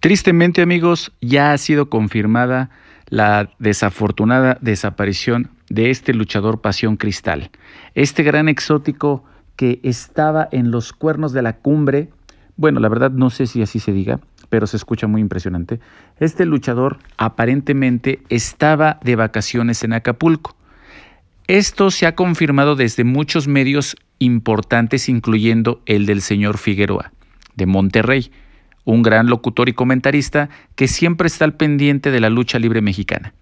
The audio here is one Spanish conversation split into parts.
Tristemente amigos, ya ha sido confirmada la desafortunada desaparición de este luchador Pasión Cristal, este gran exótico que estaba en los cuernos de la cumbre, bueno, la verdad no sé si así se diga, pero se escucha muy impresionante, este luchador aparentemente estaba de vacaciones en Acapulco. Esto se ha confirmado desde muchos medios importantes, incluyendo el del señor Figueroa, de Monterrey, un gran locutor y comentarista que siempre está al pendiente de la lucha libre mexicana.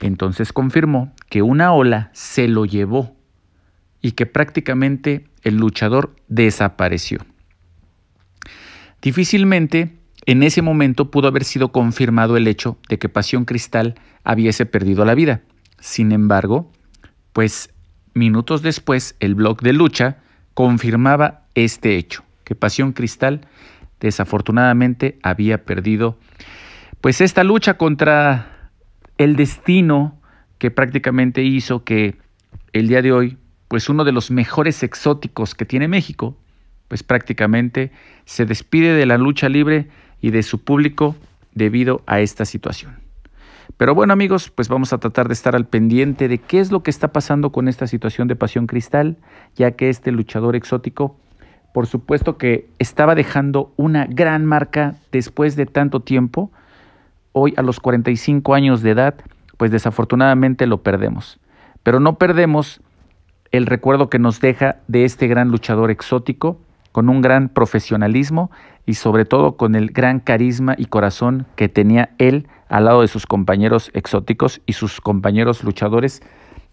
Entonces confirmó que una ola se lo llevó y que prácticamente el luchador desapareció. Difícilmente en ese momento pudo haber sido confirmado el hecho de que Pasión Cristal hubiese perdido la vida. Sin embargo, pues minutos después el blog de lucha confirmaba este hecho, que Pasión Cristal desafortunadamente había perdido pues esta lucha contra el destino que prácticamente hizo que el día de hoy pues uno de los mejores exóticos que tiene México pues prácticamente se despide de la lucha libre y de su público debido a esta situación. Pero bueno amigos, pues vamos a tratar de estar al pendiente de qué es lo que está pasando con esta situación de Pasión Cristal, ya que este luchador exótico por supuesto que estaba dejando una gran marca después de tanto tiempo. Hoy a los 45 años de edad, pues desafortunadamente lo perdemos. Pero no perdemos el recuerdo que nos deja de este gran luchador exótico, con un gran profesionalismo y sobre todo con el gran carisma y corazón que tenía él al lado de sus compañeros exóticos y sus compañeros luchadores,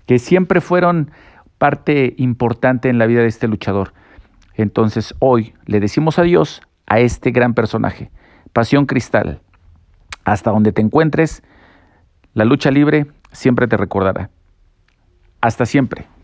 que siempre fueron parte importante en la vida de este luchador. Entonces hoy le decimos adiós a este gran personaje, Pasión Cristal. Hasta donde te encuentres, la lucha libre siempre te recordará. Hasta siempre.